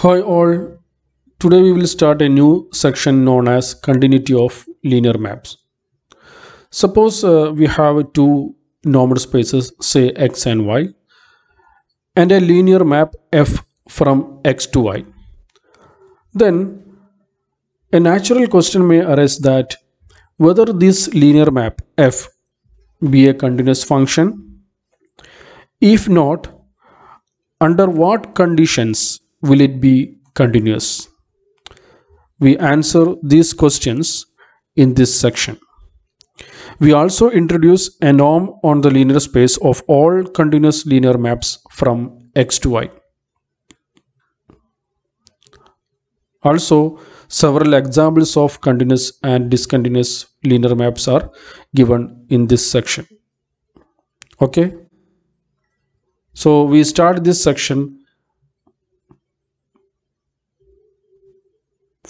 Hi all, today we will start a new section known as continuity of linear maps. Suppose uh, we have two normal spaces say x and y and a linear map f from x to y. Then a natural question may arise that whether this linear map f be a continuous function. If not, under what conditions will it be continuous? We answer these questions in this section. We also introduce a norm on the linear space of all continuous linear maps from x to y. Also, several examples of continuous and discontinuous linear maps are given in this section. Okay. So, we start this section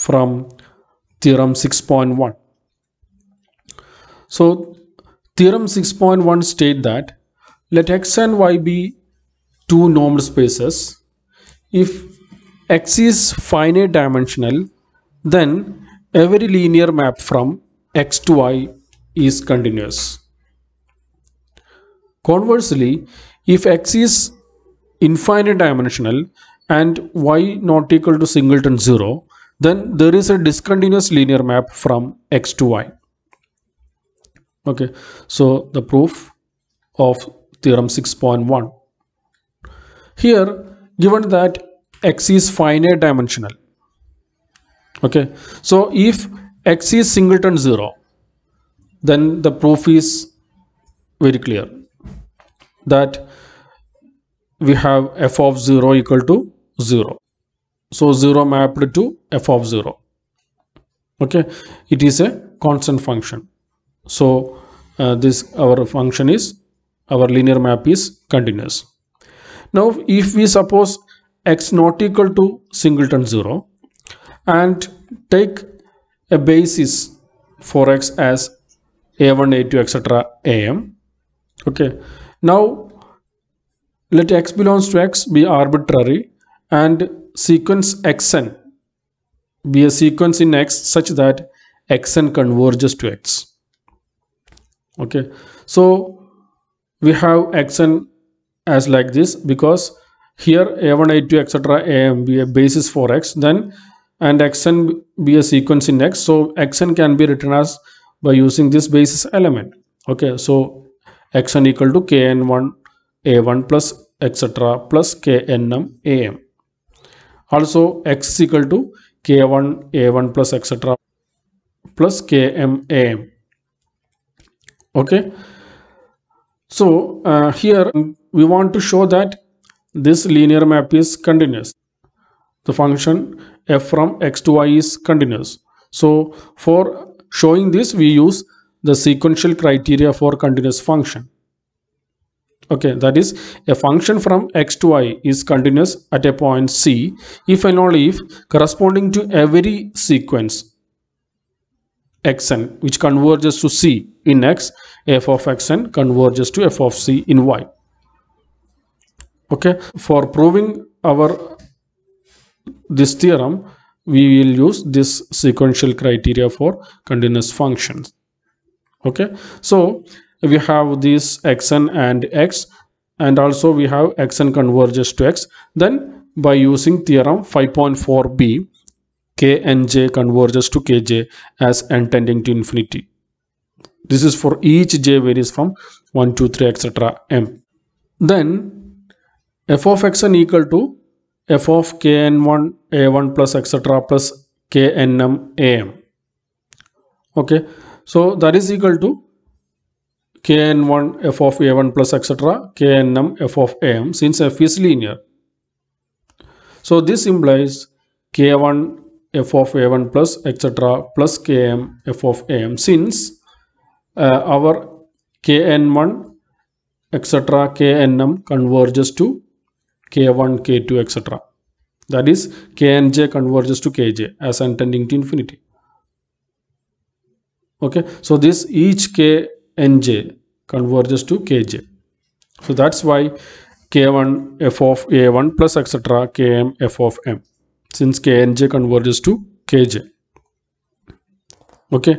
from theorem 6.1. So theorem 6.1 state that let x and y be two normed spaces. If x is finite dimensional, then every linear map from x to y is continuous. Conversely, if x is infinite dimensional and y not equal to singleton 0, then there is a discontinuous linear map from x to y okay so the proof of theorem 6.1 here given that x is finite dimensional okay so if x is singleton 0 then the proof is very clear that we have f of 0 equal to 0 so 0 mapped to f of 0. Okay, it is a constant function. So uh, this our function is our linear map is continuous. Now if we suppose x not equal to singleton 0 and take a basis for x as a1 a2 etc am okay now let x belongs to x be arbitrary and sequence xn be a sequence in x such that xn converges to x okay so we have xn as like this because here a1 a2 etc am be a basis for x then and xn be a sequence in x so xn can be written as by using this basis element okay so xn equal to kn1 a1 plus etc plus knm am also x equal to k1 a1 plus etc plus km am. Okay. So uh, here we want to show that this linear map is continuous. The function f from x to y is continuous. So for showing this we use the sequential criteria for continuous function okay that is a function from x to y is continuous at a point c if and only if corresponding to every sequence xn which converges to c in x f of xn converges to f of c in y okay for proving our this theorem we will use this sequential criteria for continuous functions okay so we have this xn and x and also we have xn converges to x then by using theorem 5.4b knj converges to kj as n tending to infinity this is for each j varies from 1 2 3 etc m then f of xn equal to f of kn1 a1 plus etc plus knm am okay so that is equal to kn1 f of a1 plus etc. knm f of am since f is linear. So this implies k1 f of a1 plus etc. plus km f of am since uh, our kn1 etc. knm converges to k1 k2 etc. That is knj converges to kj as n tending to infinity okay so this each k nj converges to kj. So that's why k1 f of a1 plus etc. km f of m since knj converges to kj. Okay.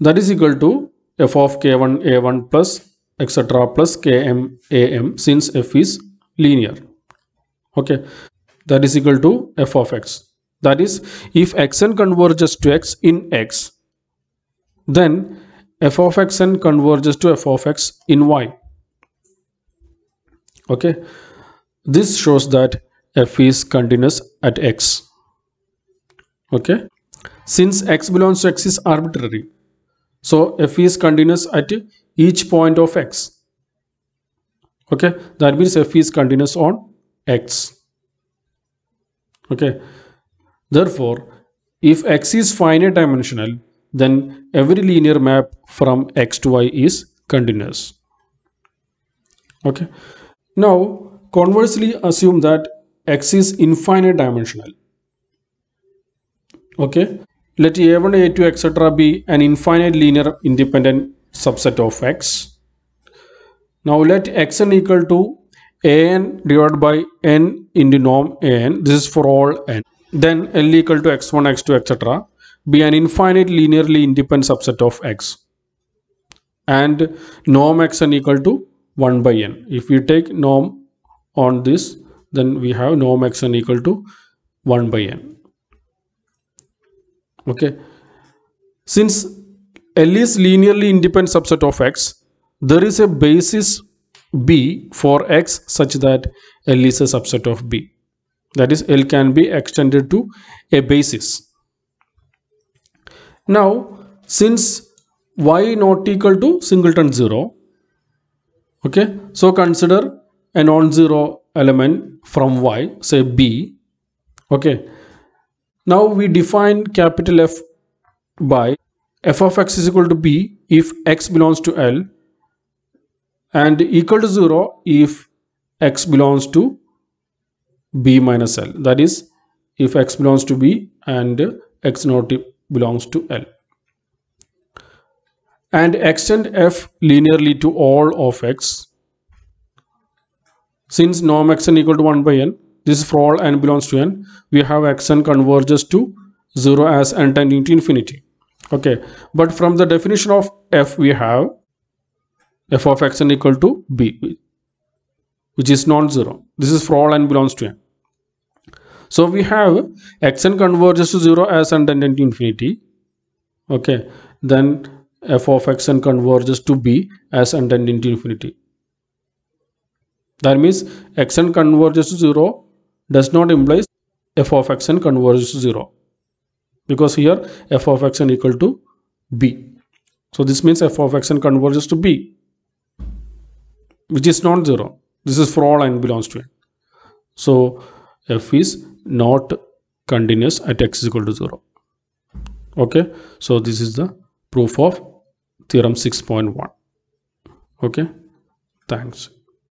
That is equal to f of k1 a1 plus etc. plus km am since f is linear. Okay. That is equal to f of x. That is if xn converges to x in x then f of x n converges to f of x in y okay this shows that f is continuous at x okay since x belongs to x is arbitrary so f is continuous at each point of x okay that means f is continuous on x okay therefore if x is finite dimensional then every linear map from x to y is continuous. Okay. Now, conversely assume that x is infinite dimensional. Okay. Let a1, a2, etc. be an infinite linear independent subset of x. Now let xn equal to an divided by n into norm an. This is for all n. Then l equal to x1, x2, etc be an infinite linearly independent subset of x and norm xn equal to 1 by n. If we take norm on this then we have norm xn equal to 1 by n. Okay. Since L is linearly independent subset of x, there is a basis B for x such that L is a subset of B. That is L can be extended to a basis. Now, since y not equal to singleton 0, okay, so consider a non-zero element from y, say b, okay. Now we define capital F by f of x is equal to b if x belongs to L and equal to 0 if x belongs to b minus L. That is, if x belongs to b and x not belongs to L. And extend f linearly to all of x. Since norm xn equal to 1 by n, this is for all n belongs to n, we have xn converges to 0 as n tending to infinity. Okay, but from the definition of f we have f of xn equal to b, which is non-zero. This is for all n belongs to n. So we have xn converges to 0 as n tending to infinity. Okay. Then f of xn converges to b as n tending to infinity. That means xn converges to 0 does not imply f of xn converges to 0. Because here f of xn equal to b. So this means f of xn converges to b which is not 0. This is for all n belongs to n. So f is not continuous at x is equal to 0 okay so this is the proof of theorem 6.1 okay thanks